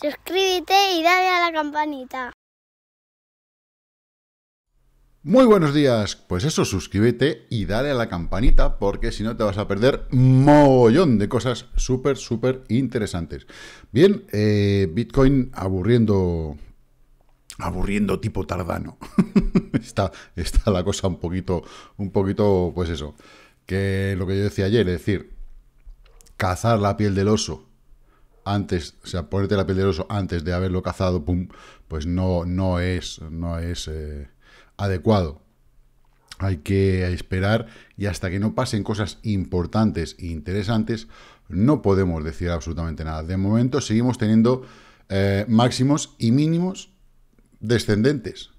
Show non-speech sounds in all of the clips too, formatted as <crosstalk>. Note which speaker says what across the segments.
Speaker 1: Suscríbete y dale a la campanita. Muy buenos días. Pues eso, suscríbete y dale a la campanita porque si no te vas a perder mogollón de cosas súper, súper interesantes. Bien, eh, Bitcoin aburriendo... Aburriendo tipo tardano. <laughs> está, está la cosa un poquito, un poquito, pues eso, que lo que yo decía ayer, es decir, cazar la piel del oso antes, o sea, ponerte la piel antes de haberlo cazado, pum, pues no, no es, no es eh, adecuado. Hay que esperar y hasta que no pasen cosas importantes e interesantes, no podemos decir absolutamente nada. De momento seguimos teniendo eh, máximos y mínimos descendentes.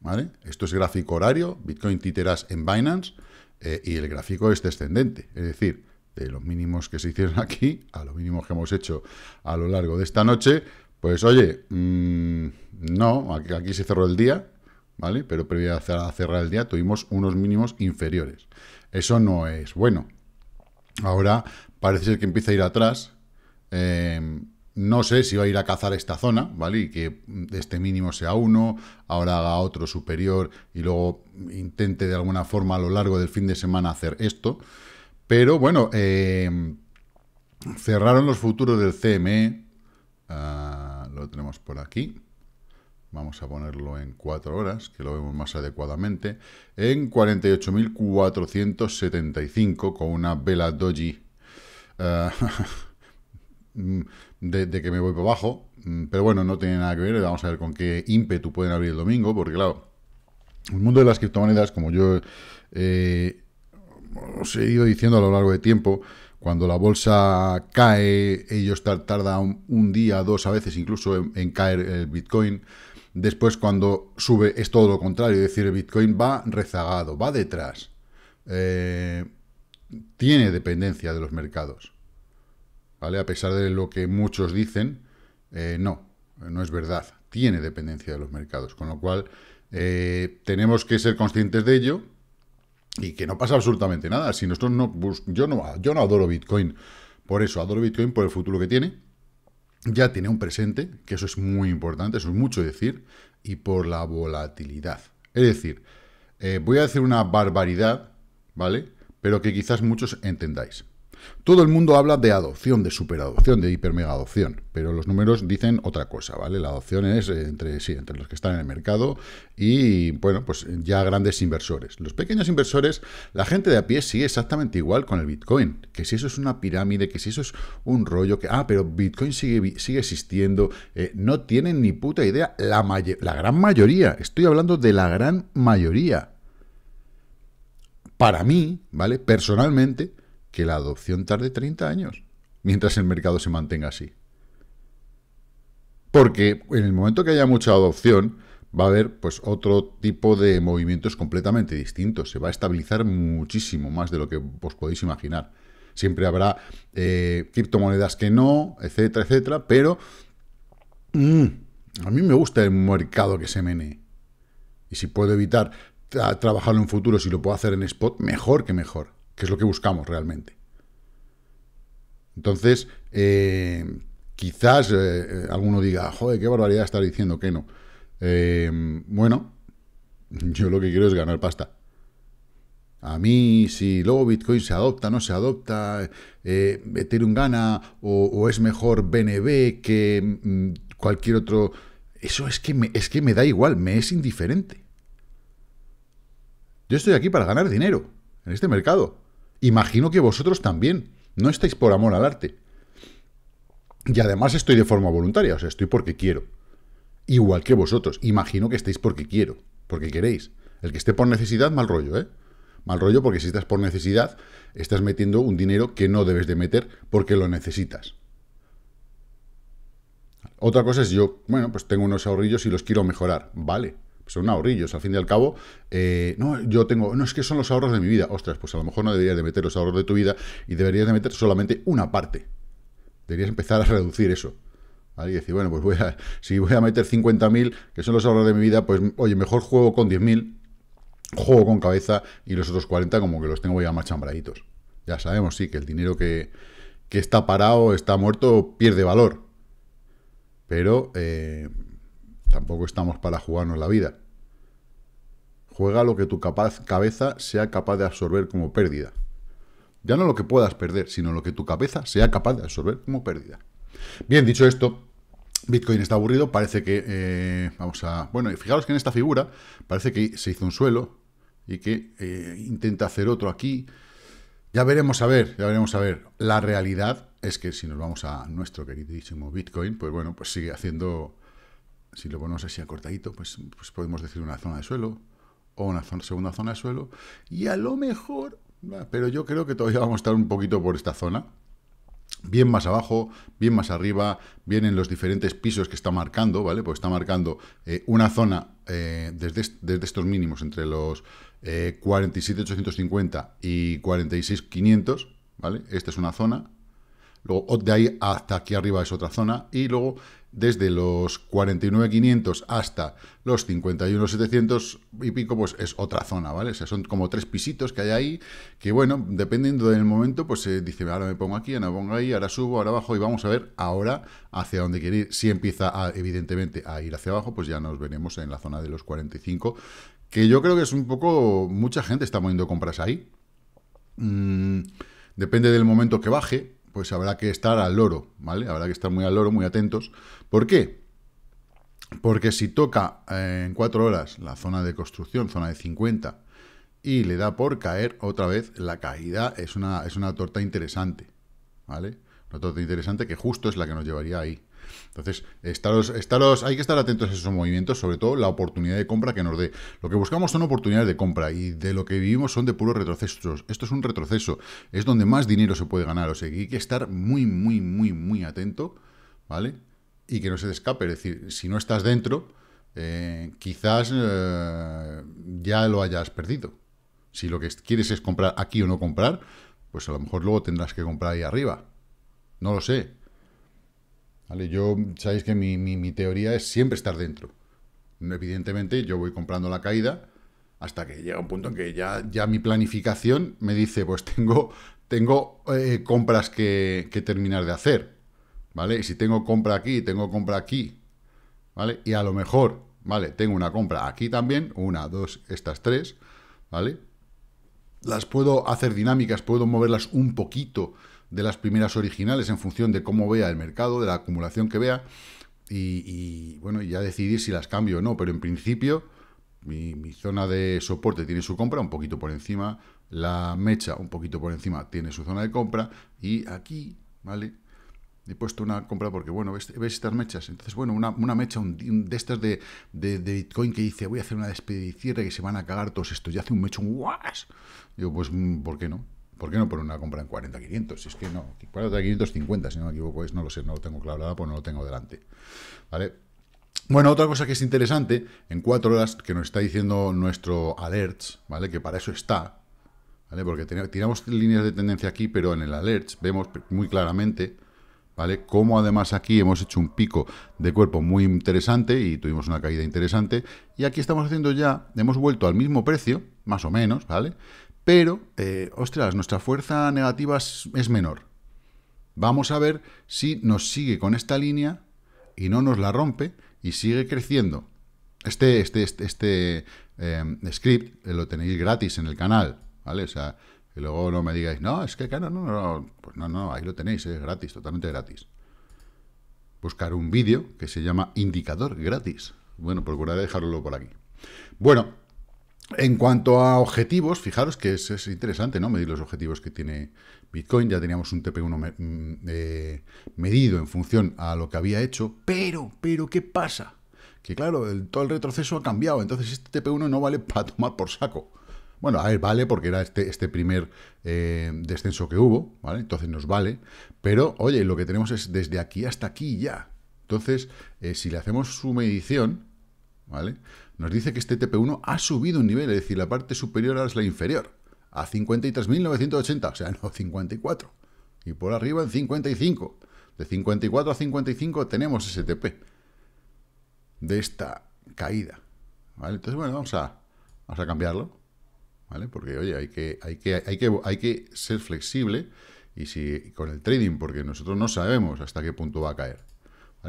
Speaker 1: ¿vale? Esto es gráfico horario, Bitcoin títeras en Binance eh, y el gráfico es descendente. Es decir, de los mínimos que se hicieron aquí a los mínimos que hemos hecho a lo largo de esta noche, pues oye, mm, no, aquí, aquí, se cerró el día, ¿vale? Pero previo a cerrar el día tuvimos unos mínimos inferiores. Eso no es bueno. Ahora parece ser que empieza a ir atrás. Em, no sé si va a ir a cazar esta zona, ¿vale? Y que este mínimo sea uno, ahora haga otro superior y luego intente de alguna forma a lo largo del fin de semana hacer esto. Pero bueno, eh, cerraron los futuros del CME. Eh, ah, lo tenemos por aquí. Vamos a ponerlo en 4 horas, que lo vemos más adecuadamente. En 48.475 con una vela doji. Ah, <laughs> de, que me voy por abajo. Mm, pero bueno, no tiene nada que ver. Vamos a ver con qué ímpetu pueden abrir el domingo. Porque claro, el mundo de las criptomonedas, como yo... Eh, os he ido diciendo a lo largo de tiempo, cuando la bolsa cae, ellos tardan un, día, dos, a veces incluso en, caer el Bitcoin. Después cuando sube es todo lo contrario, es decir, el Bitcoin va rezagado, va detrás. Eh, tiene dependencia de los mercados. ¿Vale? A pesar de lo que muchos dicen, eh, no, no es verdad. Tiene dependencia de los mercados, con lo cual eh, tenemos que ser conscientes de ello y que no pasa absolutamente nada. Si nosotros no yo no yo no adoro Bitcoin por eso, adoro Bitcoin por el futuro que tiene. Ya tiene un presente, que eso es muy importante, eso es mucho decir, y por la volatilidad. Es decir, eh, voy a decir una barbaridad, ¿vale? Pero que quizás muchos entendáis. Todo el mundo habla de adopción, de superadopción, de adopción, pero los números dicen otra cosa, ¿vale? La adopción es eh, entre, sí, entre los que están en el mercado y, bueno, pues ya grandes inversores. Los pequeños inversores, la gente de a pie sigue exactamente igual con el Bitcoin, que si eso es una pirámide, que si eso es un rollo, que, ah, pero Bitcoin sigue, sigue existiendo, eh, no tienen ni puta idea, la gran mayoría, estoy hablando de la gran mayoría. Para mí, ¿vale? Personalmente, que la adopción tarde 30 años, mientras el mercado se mantenga así. Porque en el momento que haya mucha adopción, va a haber pues, otro tipo de movimientos completamente distintos. Se va a estabilizar muchísimo más de lo que os podéis imaginar. Siempre habrá eh, criptomonedas que no, etcétera, etcétera, pero mm, a mí me gusta el mercado que se mene. Y si puedo evitar trabajarlo en futuro, si lo puedo hacer en spot, mejor que mejor que es lo que buscamos realmente. Entonces, eh, quizás eh, eh, alguno diga, joder, qué barbaridad estar diciendo que no. bueno, <laughs> yo lo que quiero es ganar pasta. A mí, si luego Bitcoin se adopta, no se adopta, Ethereum gana o, es mejor BNB que mm, cualquier otro... Eso es que, es que me da igual, me es indiferente. Yo estoy aquí para ganar dinero en este mercado. Imagino que vosotros también. No estáis por amor al arte. Y además estoy de forma voluntaria, o sea, estoy porque quiero. Igual que vosotros. Imagino que estáis porque quiero, porque queréis. El que esté por necesidad, mal rollo, ¿eh? Mal rollo porque si estás por necesidad, estás metiendo un dinero que no debes de meter porque lo necesitas. Otra cosa es yo, bueno, pues tengo unos ahorrillos y los quiero mejorar. Vale, pues, son ahorrillos, al fin y al cabo, eh, no, yo tengo, no es que son los ahorros de mi vida, ostras, pues a lo mejor no deberías de meter los ahorros de tu vida y deberías de meter solamente una parte. Deberías empezar a reducir eso. Y decir, bueno, pues voy a, <laughs> si voy a meter 50.000, que son los ahorros de mi vida, pues oye, mejor juego con 10.000, juego con cabeza y los otros 40 como que los tengo ya chambraditos. Ya sabemos, sí, que el dinero que, está parado, está muerto, pierde valor. Pero... Eh, Tampoco estamos para jugarnos la vida. Juega lo que tu capaz, cabeza sea capaz de absorber como pérdida. Ya no lo que puedas perder, sino lo que tu cabeza sea capaz de absorber como pérdida. Bien, dicho esto, Bitcoin está aburrido, parece que... Eh, vamos a... Bueno, fijaros que en esta figura parece que se hizo un suelo y que eh, intenta hacer otro aquí. Ya veremos a ver, ya veremos a ver. La realidad es que si nos vamos a nuestro queridísimo Bitcoin, pues bueno, pues sigue haciendo si lo ponemos así acortadito, pues, pues podemos decir una zona de suelo o una segunda zona de suelo. Y a lo mejor, pero yo creo que todavía vamos a estar un poquito por esta zona. Bien más abajo, bien más arriba, bien en los diferentes pisos que está marcando, ¿vale? Pues está marcando eh, una zona eh, desde, estos mínimos, entre los 47.850 eh, y 46.500, ¿vale? Esta es una zona, Luego de ahí hasta aquí arriba es otra zona y luego desde los 49.500 hasta los 51.700 y pico, pues es otra zona, ¿vale? O sea, son como tres pisitos que hay ahí, que bueno, dependiendo del momento, pues se dice, ahora me pongo aquí, ahora me pongo ahí, ahora subo, ahora bajo, y vamos a ver ahora hacia dónde quiere ir. Si empieza, evidentemente, a ir hacia abajo, pues ya nos veremos en la zona de los 45, que yo creo que es un poco, mucha gente está moviendo compras ahí. Mm, depende del momento que baje, pues habrá que estar al loro, ¿vale? Habrá que estar muy al loro, muy atentos. ¿Por qué? Porque si toca eh, en cuatro horas la zona de construcción, zona de 50, y le da por caer otra vez, la caída es una, es una torta interesante, ¿vale? Una torta interesante que justo es la que nos llevaría ahí. Entonces, estaros, hay que estar atentos a esos movimientos, sobre todo la oportunidad de compra que nos dé. Lo que buscamos son oportunidades de compra y de lo que vivimos son de puros retrocesos. Esto es un retroceso, es donde más dinero se puede ganar. O sea, que hay que estar muy, muy, muy, muy atento, ¿vale? Y que no se te escape. Es decir, si no estás dentro, eh, quizás eh, ya lo hayas perdido. Si lo que quieres es comprar aquí o no comprar, pues a lo mejor luego tendrás que comprar ahí arriba. No lo sé, yo, sabéis que mi, teoría es siempre estar dentro. Evidentemente, yo voy comprando la caída hasta que llega un punto en que ya, ya mi planificación me dice, pues tengo, tengo eh, compras que, terminar de hacer, ¿vale? Y si tengo compra aquí, tengo compra aquí, ¿vale? Y a lo mejor, ¿vale? Tengo una compra aquí también, una, dos, estas tres, ¿vale? Las puedo hacer dinámicas, puedo moverlas un poquito de las primeras originales en función de cómo vea el mercado, de la acumulación que vea, y, bueno, ya decidir si las cambio o no, pero en principio mi, zona de soporte tiene su compra un poquito por encima, la mecha un poquito por encima tiene su zona de compra, y aquí, ¿vale? He puesto una compra porque, bueno, ¿ves, estas mechas? Entonces, bueno, una, mecha un, de estas de, Bitcoin que dice, voy a hacer una despedida y cierre que se van a cagar todos estos, y hace un mecho, un ¡guas! Digo, pues, mm, ¿por qué no? ¿Por qué no por una compra en 40.500? Si es que no, 40.550, si no me equivoco, es, no lo sé, no lo tengo claro pues no lo tengo delante. ¿Vale? Bueno, otra cosa que es interesante, en cuatro horas, que nos está diciendo nuestro alerts, ¿vale? Que para eso está, ¿vale? Porque tiramos líneas de tendencia aquí, pero en el alerts vemos muy claramente, ¿vale? Cómo además aquí hemos hecho un pico de cuerpo muy interesante y tuvimos una caída interesante. Y aquí estamos haciendo ya, hemos vuelto al mismo precio, más o menos, ¿vale? pero, eh, ostras, nuestra fuerza negativa es, menor. Vamos a ver si nos sigue con esta línea y no nos la rompe y sigue creciendo. Este, este, este, este em, script lo tenéis gratis en el canal, ¿vale? O sea, y luego no me digáis, no, es que claro, no, no, pues no, no, ahí lo tenéis, es gratis, totalmente gratis. Buscar un vídeo que se llama indicador gratis. Bueno, procuraré dejarlo por aquí. Bueno, en cuanto a objetivos, fijaros que es, interesante ¿no? medir los objetivos que tiene Bitcoin. Ya teníamos un TP1 mm, eh, medido en función a lo que había hecho, pero, pero, ¿qué pasa? Que claro, todo el retroceso ha cambiado, entonces este TP1 no vale para tomar por saco. Bueno, a ver, vale porque era este, este primer eh, descenso que hubo, ¿vale? Entonces nos vale, pero oye, lo que tenemos es desde aquí hasta aquí ya. Entonces, eh, si le hacemos su medición, ¿vale? nos dice que este TP1 ha subido un nivel, es decir, la parte superior ahora es la inferior, a 53.980, o sea, no, 54. Y por arriba en 55. De 54 a 55 tenemos ese TP de esta caída. Entonces, bueno, vamos a, a cambiarlo. ¿vale? Porque, oye, hay que, hay, que, hay, que, hay que ser flexible y si con el trading, porque nosotros no sabemos hasta qué punto va a caer.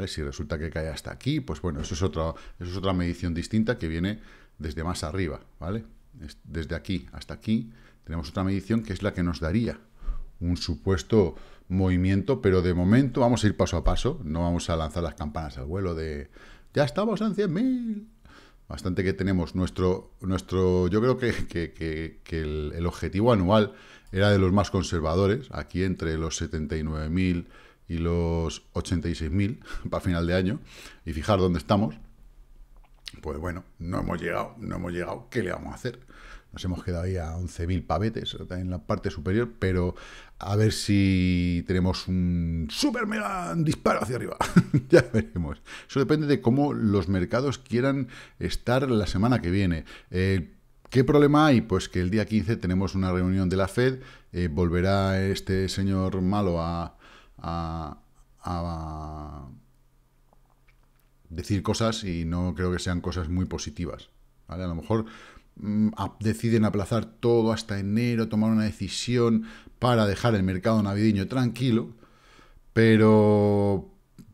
Speaker 1: Si resulta que cae hasta aquí, pues bueno, eso es, otra, es otra medición distinta que viene desde más arriba, ¿vale? Desde aquí hasta aquí tenemos otra medición que es la que nos daría un supuesto movimiento, pero de momento vamos a ir paso a paso, no vamos a lanzar las campanas al vuelo de ya estamos en 100.000. Bastante que tenemos nuestro, nuestro yo creo que, el, el, objetivo anual era de los más conservadores, aquí entre los 79.000 y los 86.000 <laughs> para final de año. Y fijar dónde estamos. Pues bueno, no hemos llegado, no hemos llegado. ¿Qué le vamos a hacer? Nos hemos quedado ahí a 11.000 pavetes en la parte superior, pero a ver si tenemos un super mega disparo hacia arriba. <laughs> ya veremos. Eso depende de cómo los mercados quieran estar la semana que viene. Eh, ¿Qué problema hay? Pues que el día 15 tenemos una reunión de la Fed, eh, volverá este señor malo a, a, decir cosas y no creo que sean cosas muy positivas. ¿vale? A lo mejor mm, deciden aplazar todo hasta enero, tomar una decisión para dejar el mercado navideño tranquilo, pero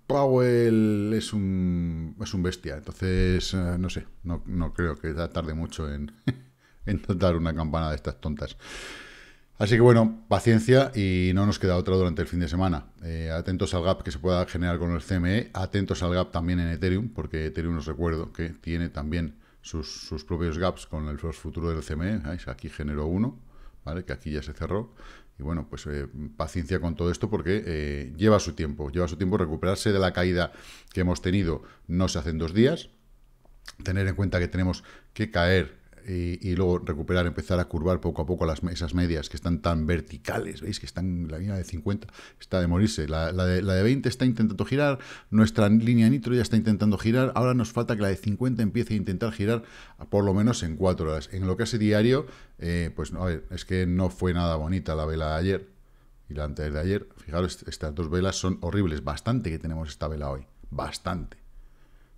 Speaker 1: Powell es un, es un bestia, entonces eh, no sé, no, creo que tarde mucho en, <laughs> en una campana de estas tontas. Así que bueno, paciencia y no nos queda otra durante el fin de semana. Eh, atentos al gap que se pueda generar con el CME, atentos al gap también en Ethereum, porque Ethereum os recuerdo que tiene también sus, propios gaps con el, futuro del CME. Aquí generó uno, ¿vale? que aquí ya se cerró. Y bueno, pues eh, paciencia con todo esto porque eh, lleva su tiempo, lleva su tiempo recuperarse de la caída que hemos tenido no se hace en dos días. Tener en cuenta que tenemos que caer y, luego recuperar, empezar a curvar poco a poco esas medias que están tan verticales, veis que están, la línea de 50 está de morirse, la, de, 20 está intentando girar, nuestra línea nitro ya está intentando girar, ahora nos falta que la de 50 empiece a intentar girar por lo menos en 4 horas. En lo que hace diario, eh, pues a ver, es que no fue nada bonita la vela de ayer y la antes de ayer, fijaros, estas dos velas son horribles, bastante que tenemos esta vela hoy, bastante.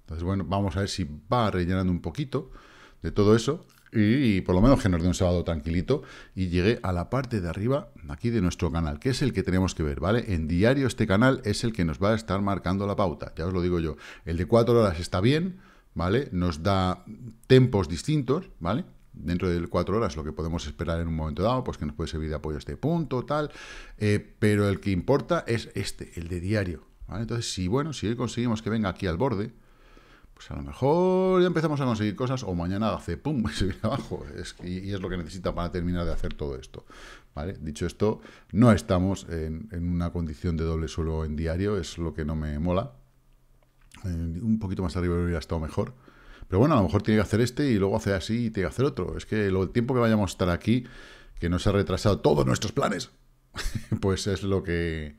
Speaker 1: Entonces, bueno, vamos a ver si va rellenando un poquito de todo eso y, por lo menos que nos dé un sábado tranquilito y llegué a la parte de arriba aquí de nuestro canal, que es el que tenemos que ver, ¿vale? En diario este canal es el que nos va a estar marcando la pauta, ya os lo digo yo. El de cuatro horas está bien, ¿vale? Nos da tempos distintos, ¿vale? Dentro de cuatro horas lo que podemos esperar en un momento dado, pues que nos puede servir de apoyo a este punto, tal, eh, pero el que importa es este, el de diario, ¿vale? Entonces, si, bueno, si hoy conseguimos que venga aquí al borde, pues a lo mejor ya empezamos a conseguir cosas o mañana hace pum <laughs> y se viene abajo. y, es lo que necesita para terminar de hacer todo esto. Dicho esto, no estamos en, una condición de doble suelo en diario, es lo que no me mola. Eh, un poquito más arriba hubiera estado mejor. Pero bueno, a lo mejor tiene que hacer este y luego hace así y tiene que hacer otro. Es que el tiempo que vayamos a estar aquí, que nos ha retrasado todos nuestros planes, <laughs> pues es lo que,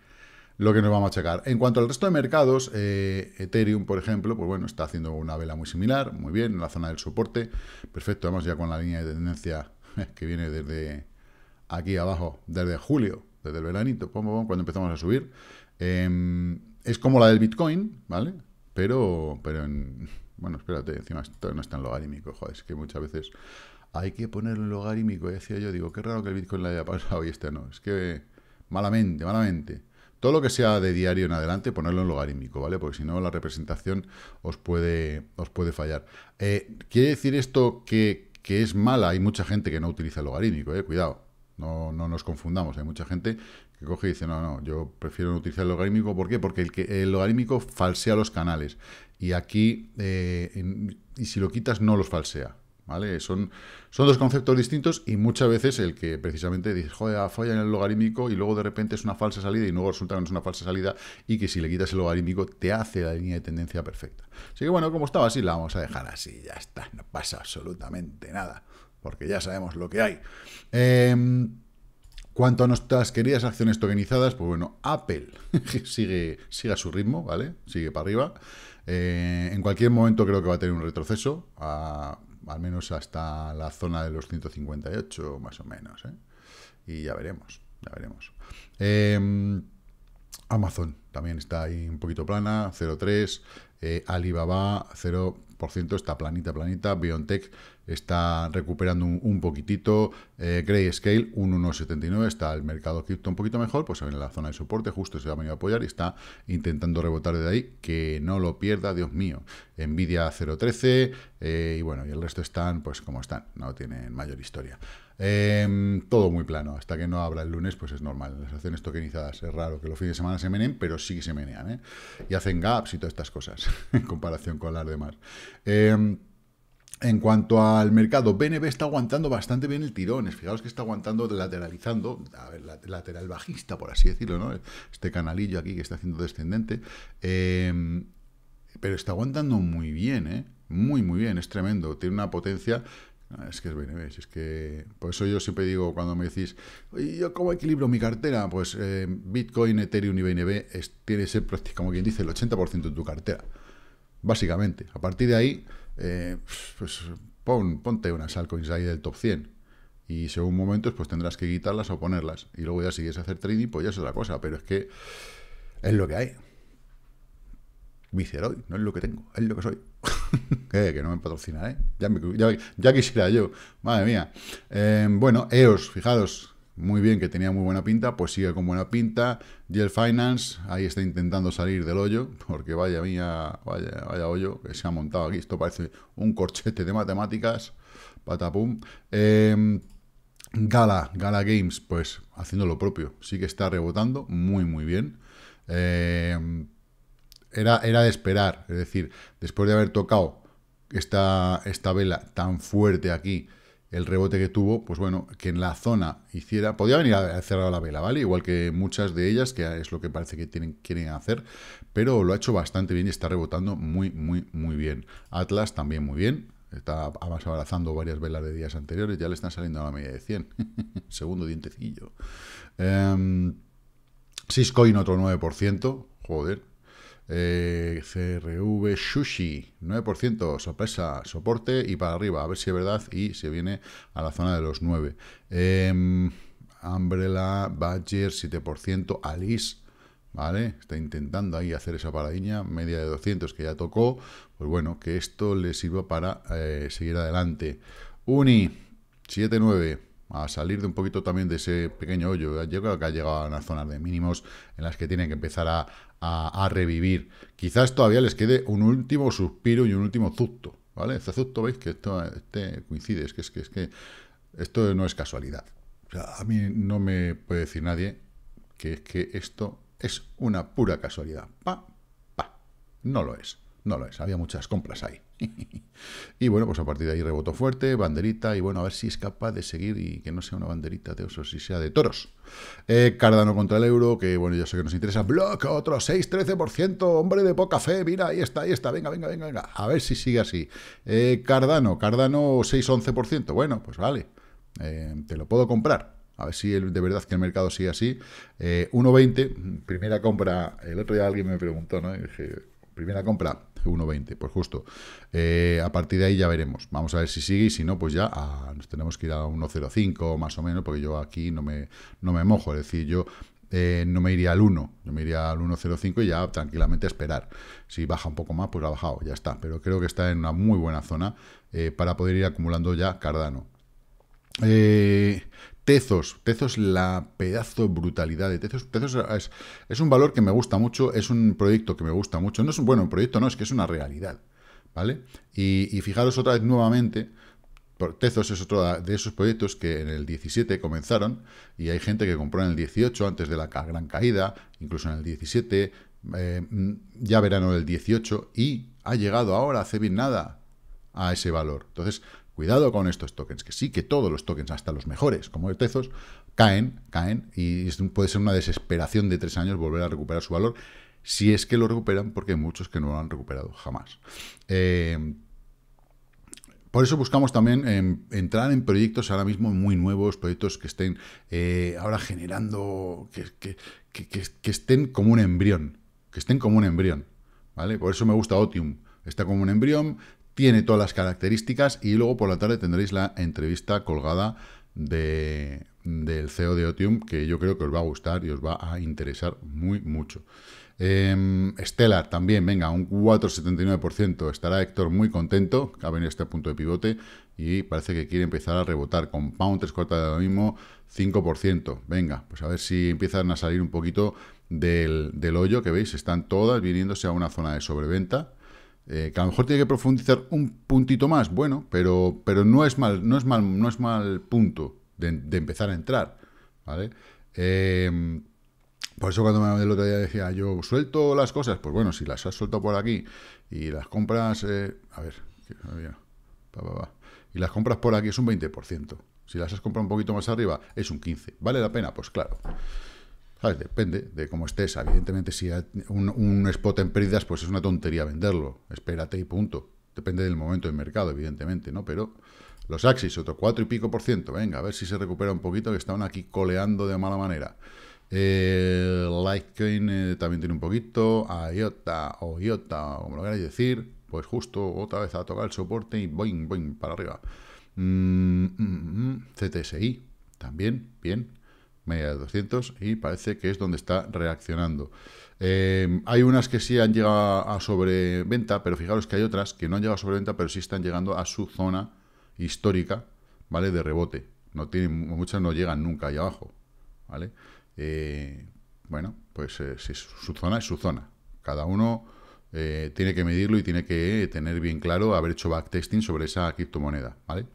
Speaker 1: lo que nos vamos a checar. En cuanto al resto de mercados, eh, Ethereum, por ejemplo, pues bueno, está haciendo una vela muy similar, muy bien, en la zona del soporte, perfecto, vamos ya con la línea de tendencia <laughs> que viene desde aquí abajo, desde julio, desde el veranito, cuando empezamos a subir. Em, es como la del Bitcoin, ¿vale? Pero, pero Bueno, espérate, encima esto no está en logarítmico, joder, es que muchas veces hay que poner en logarítmico. Y decía yo, digo, qué raro que el Bitcoin le haya pasado y este no. Es que malamente, malamente. Todo lo que sea de diario en adelante, ponerlo en logarítmico, ¿vale? Porque si no, la representación os puede, os puede fallar. Eh, ¿Quiere decir esto que, es mala? Hay mucha gente que no utiliza el logarítmico, ¿eh? Cuidado, no, nos confundamos. Hay mucha gente que coge y dice, no, no, yo prefiero no utilizar el logarítmico. ¿Por qué? Porque el, el logarítmico falsea los canales. Y aquí, eh, y si lo quitas, no los falsea. ¿vale? Son, son dos conceptos distintos y muchas veces el que precisamente dice, joder, falla en el logarítmico y luego de repente es una falsa salida y luego resulta que no es una falsa salida y que si le quitas el logarítmico te hace la línea de tendencia perfecta. Así que bueno, como estaba así, la vamos a dejar así, ya está, no pasa absolutamente nada, porque ya sabemos lo que hay. Em, cuanto a nuestras queridas acciones tokenizadas, pues bueno, Apple <laughs> sigue, a su ritmo, ¿vale? Sigue para arriba. Eh, en cualquier momento creo que va a tener un retroceso al menos hasta la zona de los 158 más o menos. ¿eh? Y ya veremos, ya veremos. Em, Amazon también está ahí un poquito plana, 0,3. Eh, Alibaba, 0% está planita, planita. BioNTech, está recuperando un, poquitito. Eh, Grayscale, un 1,79, está el mercado cripto un poquito mejor, pues en la zona de soporte, justo se ha venido a apoyar y está intentando rebotar de ahí, que no lo pierda, Dios mío. Nvidia 0,13 eh, y bueno, y el resto están pues como están, no tienen mayor historia. Em, todo muy plano, hasta que no abra el lunes, pues es normal. Las acciones tokenizadas es raro que los fines de semana se menen, pero sí se menean, ¿eh? Y hacen gaps y todas estas cosas <laughs> en comparación con las demás. Em, en cuanto al mercado, BNB está aguantando bastante bien el tirón. Fijaos que está aguantando lateralizando, a ver, lateral bajista, por así decirlo, ¿no? Este canalillo aquí que está haciendo descendente. Em, pero está aguantando muy bien, ¿eh? Muy, muy bien, es tremendo. Tiene una potencia. Ah, es que es BNB, es que... Por eso yo siempre digo, cuando me decís, ¿y yo cómo equilibro mi cartera? Pues eh, Bitcoin, Ethereum y BNB es, tiene ser como quien dice, el 80% de tu cartera. Básicamente. A partir de ahí eh, pues pon, ponte unas altcoins ahí del top 100. Y según momentos, pues tendrás que quitarlas o ponerlas. Y luego ya si quieres hacer trading, pues ya es otra cosa. Pero es que es lo que hay. Viceroy, no es lo que tengo, es lo que soy. <laughs> Eh, que no me patrocina, ¿eh? Ya, quisiera yo. Madre mía. bueno, EOS, fijaros, muy bien, que tenía muy buena pinta, pues sigue con buena pinta. el Finance, ahí está intentando salir del hoyo, porque vaya mía, vaya, vaya hoyo que se ha montado aquí. Esto parece un corchete de matemáticas, patapum. Em, Gala, Gala Games, pues haciendo lo propio, sí que está rebotando muy, muy bien. Em, era, era de esperar, es decir, después de haber tocado esta vela tan fuerte aquí, el rebote que tuvo, pues bueno, que en la zona hiciera, podía venir a cerrar la vela, ¿vale? Igual que muchas de ellas, que es lo que parece que tienen, quieren hacer, pero lo ha hecho bastante bien y está rebotando muy, muy, muy bien. Atlas también muy bien, está abrazando varias velas de días anteriores, ya le están saliendo a la media de 100. <laughs> Segundo dientecillo. Eh, em, Siscoin otro 9%, joder, eh, CRV Sushi, 9%, sorpresa, soporte y para arriba, a ver si es verdad y se viene a la zona de los 9. Eh, em, Umbrella, Badger, 7%, Alice, ¿vale? Está intentando ahí hacer esa paradiña, media de 200 que ya tocó, pues bueno, que esto le sirva para eh, seguir adelante. Uni, 7.9 a salir de un poquito también de ese pequeño hoyo. Yo creo que ha llegado a una zona de mínimos en las que tienen que empezar a, revivir. Quizás todavía les quede un último suspiro y un último zucto, ¿vale? Este zucto, veis que esto este coincide, es que, es que, es que esto no es casualidad. a mí no me puede decir nadie que es que esto es una pura casualidad. Pa, pa, no lo es, no lo es, había muchas compras ahí. <laughs> y bueno, pues a partir de ahí rebotó fuerte, banderita, y bueno, a ver si es capaz de seguir y que no sea una banderita de osos, si sea de toros. Eh, Cardano contra el euro, que bueno, yo sé que nos interesa. Block, otro 6-13%, hombre de poca fe, mira, ahí está, ahí está, venga, venga, venga, venga. A ver si sigue así. Eh, Cardano, Cardano 6-11%, bueno, pues vale, eh, te lo puedo comprar. A ver si de verdad que el mercado sigue así. 1.20, eh, primera compra, el otro día alguien me preguntó, ¿no? dije, primera compra, 1.20, pues justo. Eh, a partir de ahí ya veremos. Vamos a ver si sigue y si no, pues ya ah, nos tenemos que ir a 1.05 más o menos, porque yo aquí no me, no me mojo. Es decir, yo eh, no me iría al 1, yo me iría al 1.05 y ya tranquilamente esperar. Si baja un poco más, pues ha bajado, ya está. Pero creo que está en una muy buena zona eh, para poder ir acumulando ya Cardano. Eh, tezos, Tezos, la pedazo brutalidad de Tezos. Tezos es, un valor que me gusta mucho, es un proyecto que me gusta mucho. No es un bueno proyecto, no, es que es una realidad. ¿Vale? Y, fijaros otra vez nuevamente, Tezos es otro de esos proyectos que en el 17 comenzaron y hay gente que compró en el 18 antes de la gran caída, incluso en el 17, eh, mm, ya verano del 18 y ha llegado ahora hace bien nada a ese valor. Entonces, Cuidado con estos tokens, que sí que todos los tokens, hasta los mejores, como el Tezos, caen, caen, y puede ser una desesperación de tres años volver a recuperar su valor, si es que lo recuperan, porque hay muchos que no lo han recuperado jamás. Eh, por eso buscamos también em, entrar en proyectos ahora mismo muy nuevos, proyectos que estén eh, ahora generando, que, estén como un embrión, que estén como un embrión, ¿vale? Por eso me gusta Otium, está como un embrión, tiene todas las características y luego por la tarde tendréis la entrevista colgada del CEO de Otium que yo creo que os va a gustar y os va a interesar muy mucho. Estela em, también, venga, un 4,79%. Estará Héctor muy contento, que ha venido este punto de pivote y parece que quiere empezar a rebotar. con Pound, tres cuartas de lo mismo, 5%. Venga, pues a ver si empiezan a salir un poquito del, del hoyo que veis. Están todas viniéndose a una zona de sobreventa eh, que a lo mejor tiene que profundizar un puntito más, bueno, pero, pero no es mal, no es mal, no es mal punto de, empezar a entrar. ¿vale? Em, por eso cuando me el otro día decía yo, ¿suelto las cosas? Pues bueno, si las has suelto por aquí y las compras, eh, a ver, y las compras por aquí es un 20%. Si las has comprado un poquito más arriba, es un 15%. ¿Vale la pena? Pues claro. Depende de cómo estés. Evidentemente, si hay un, spot en pérdidas, pues es una tontería venderlo. Espérate y punto. Depende del momento del mercado, evidentemente, ¿no? Pero los Axis, otro 4 y pico por ciento. Venga, a ver si se recupera un poquito, que estaban aquí coleando de mala manera. Eh, Litecoin eh, también tiene un poquito. IOTA o IOTA, como lo queráis decir, pues justo otra vez a tocar el soporte y boing, boing, para arriba. Mm, mm, mm, CTSI, también, bien media de 200 y parece que es donde está reaccionando. Eh, hay unas que sí han llegado a sobreventa, pero fijaros que hay otras que no han llegado a sobreventa, pero sí están llegando a su zona histórica, ¿vale? De rebote. No tienen, muchas no llegan nunca ahí abajo, ¿vale? Eh, bueno, pues eh, su zona es su zona. Cada uno tiene que medirlo y tiene que tener bien claro haber hecho backtesting sobre esa criptomoneda, ¿vale?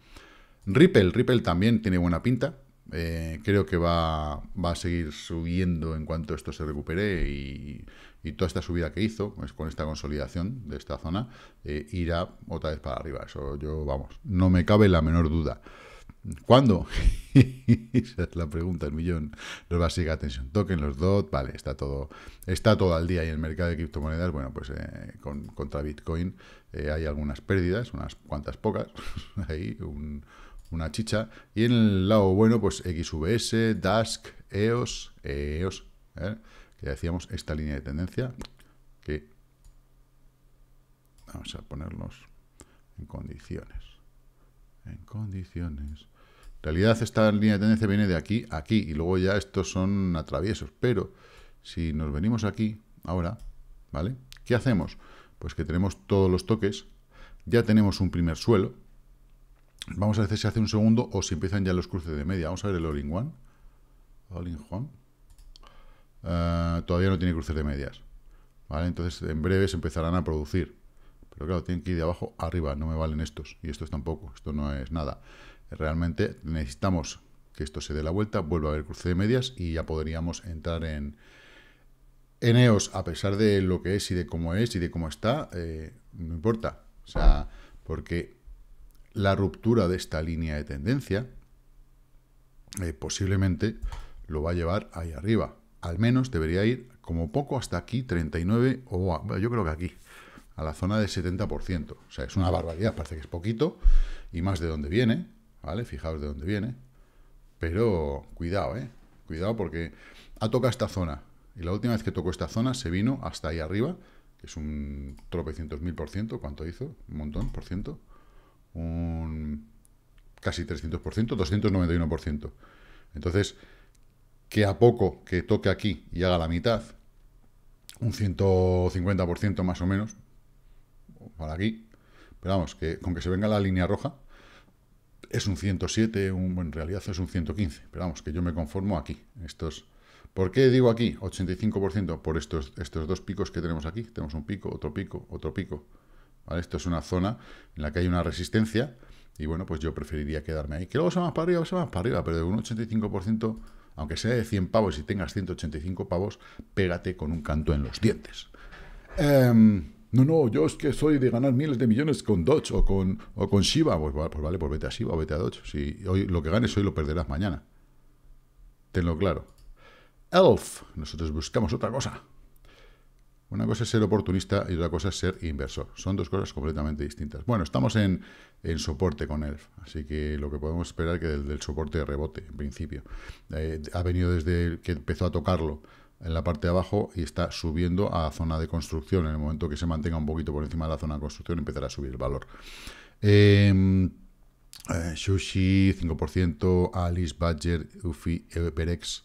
Speaker 1: Ripple, Ripple también tiene buena pinta, eh, creo que va, va, a seguir subiendo en cuanto esto se recupere y, toda esta subida que hizo pues, con esta consolidación de esta zona eh, irá otra vez para arriba. Eso yo, vamos, no me cabe la menor duda. ¿Cuándo? <laughs> Esa es la pregunta, el millón. Los básicos, atención, Token, los DOT, vale, está todo, está todo al día. Y el mercado de criptomonedas, bueno, pues eh, contra Bitcoin hay algunas pérdidas, unas cuantas pocas, <laughs> ahí un una chicha. Y en el lado bueno, pues XVS, Dask, EOS, EOS, e ¿eh? que ya decíamos esta línea de tendencia, que vamos a ponernos en condiciones. En condiciones. En realidad esta línea de tendencia viene de aquí a aquí, y luego ya estos son atraviesos, pero si nos venimos aquí ahora, ¿vale? ¿Qué hacemos? Pues que tenemos todos los toques, ya tenemos un primer suelo, Vamos a ver si hace un segundo o si empiezan ya los cruces de media. Vamos a ver el all one all eh, todavía no tiene cruces de medias. Entonces, en breve se empezarán a producir. Pero claro, tienen que ir de abajo arriba. No me valen estos. Y estos tampoco. Esto no es nada. Realmente necesitamos que esto se dé la vuelta, vuelva a haber cruce de medias y ya podríamos entrar en, eneos EOS, a pesar de lo que es y de cómo es y de cómo está, eh, no importa. O sea, porque la ruptura de esta línea de tendencia eh, posiblemente lo va a llevar ahí arriba. Al menos debería ir como poco hasta aquí, 39 o yo creo que aquí, a la zona de 70%. O sea, es una barbaridad, parece que es poquito y más de donde viene, ¿vale? Fijaos de dónde viene. Pero cuidado, ¿eh? Cuidado porque ha tocado esta zona. Y la última vez que tocó esta zona se vino hasta ahí arriba, que es un tropecientos mil por ciento. ¿Cuánto hizo? Un montón por ciento un casi 300%, 291%. Entonces, que a poco que toque aquí y haga la mitad, un 150% más o menos, para aquí, pero vamos, que con que se venga la línea roja, es un 107, un, en realidad es un 115, pero vamos, que yo me conformo aquí. Estos, ¿Por qué digo aquí 85%? Por estos, estos dos picos que tenemos aquí. Tenemos un pico, otro pico, otro pico, esto es una zona en la que hay una resistencia y bueno, pues yo preferiría quedarme ahí. Que luego se más para arriba, se más para arriba, pero de un 85%, aunque sea de 100 pavos y tengas 185 pavos, pégate con un canto en los dientes. Em, no, no, yo es que soy de ganar miles de millones con Dodge o con, o Shiba. Pues, pues, vale, pues vete a Shiba o vete a Dodge. Si hoy lo que ganes hoy lo perderás mañana. Tenlo claro. Elf, nosotros buscamos otra cosa. Una cosa es ser oportunista y otra cosa es ser inversor. Son dos cosas completamente distintas. Bueno, estamos en, soporte con ELF, así que lo que podemos esperar es que del, del, soporte rebote, en principio. Eh, ha venido desde que empezó a tocarlo en la parte de abajo y está subiendo a zona de construcción. En el momento que se mantenga un poquito por encima de la zona de construcción, empezará a subir el valor. Em, eh, Sushi, 5%, Alice, Badger, Ufi, Eperex,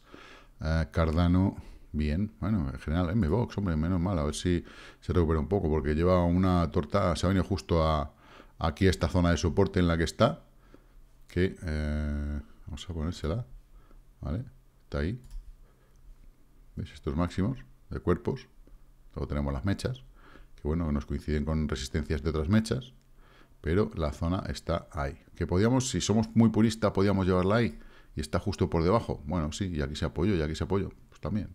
Speaker 1: eh, Cardano... Bien, bueno, en general, MBOX, hombre, menos mal, a ver si se recupera un poco, porque lleva una torta, se ha venido justo a aquí esta zona de soporte en la que está, que eh, vamos a ponérsela, ¿vale? Está ahí. ¿Veis estos máximos de cuerpos? Luego tenemos las mechas, que bueno, nos coinciden con resistencias de otras mechas, pero la zona está ahí. Que podíamos, si somos muy puristas, podíamos llevarla ahí y está justo por debajo. Bueno, sí, y aquí se apoyo, y aquí se apoyo, pues también.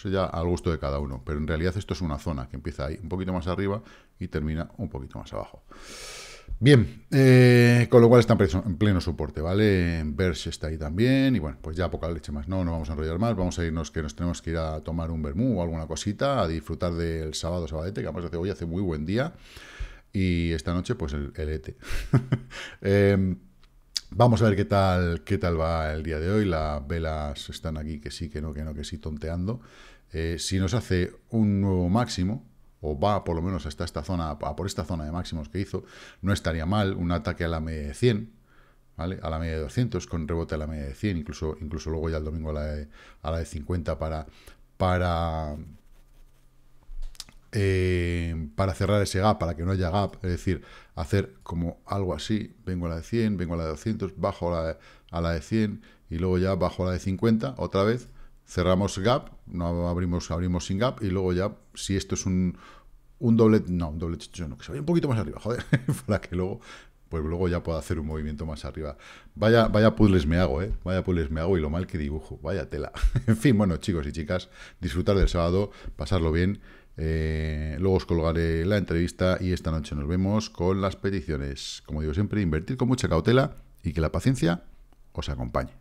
Speaker 1: Eso ya al gusto de cada uno. Pero en realidad esto es una zona que empieza ahí, un poquito más arriba y termina un poquito más abajo. Bien, eh, con lo cual está en pleno, soporte, ¿vale? Bersh está ahí también, y bueno, pues ya poca leche más, no, no vamos a enrollar más, vamos a irnos que nos tenemos que ir a tomar un Bermú o alguna cosita, a disfrutar del sábado sabadete, que además hace hoy, hace muy buen día, y esta noche, pues el, ET. E <laughs> em, vamos a ver qué tal, qué tal va el día de hoy. Las velas están aquí que sí, que no, que no, que sí, tonteando. Eh, si nos hace un nuevo máximo, o va por lo menos hasta esta zona, a por esta zona de máximos que hizo, no estaría mal un ataque a la media de 100, A la media de 200, con rebote a la media de 100, incluso, incluso luego ya el domingo a la de, a la de 50 para, para, eh, para cerrar ese gap, para que no haya gap, es decir, hacer como algo así, vengo a la de 100, vengo a la de 200, bajo la a la de 100 y luego ya bajo a la de 50, otra vez, cerramos gap, no abrimos, abrimos sin gap, y luego ya, si esto es un, un doble, no, un doble yo no, que se vaya un poquito más arriba, joder, <laughs> para que luego, pues luego ya pueda hacer un movimiento más arriba. Vaya, vaya puzzles me hago, ¿eh? Vaya puzzles me hago y lo mal que dibujo, vaya tela. <laughs> en fin, bueno, chicos y chicas, disfrutar del sábado, pasarlo bien. Eh, luego os colgaré la entrevista y esta noche nos vemos con las peticiones. Como digo siempre, invertir con mucha cautela y que la paciencia os acompañe.